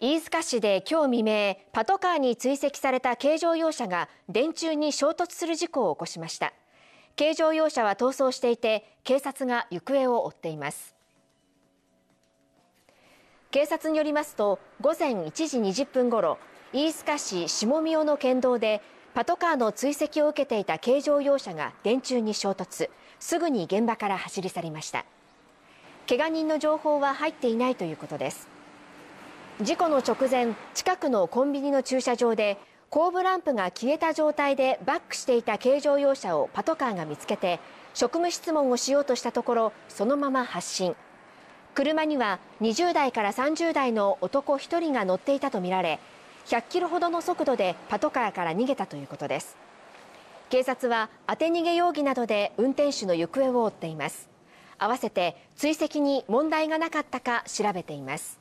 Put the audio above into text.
飯塚市で今日未明パトカーに追跡された軽乗用車が電柱に衝突する事故を起こしました軽乗用車は逃走していて警察が行方を追っています警察によりますと午前1時20分ごろ飯塚市下尾の県道でパトカーの追跡を受けていた軽乗用車が電柱に衝突すぐに現場から走り去りました怪我人の情報は入っていないということです事故の直前近くのコンビニの駐車場で後部ランプが消えた状態でバックしていた軽乗用車をパトカーが見つけて職務質問をしようとしたところそのまま発進車には20代から30代の男1人が乗っていたとみられ100キロほどの速度でパトカーから逃げたということです警察は当て逃げ容疑などで運転手の行方を追っています合わせて追跡に問題がなかったか調べています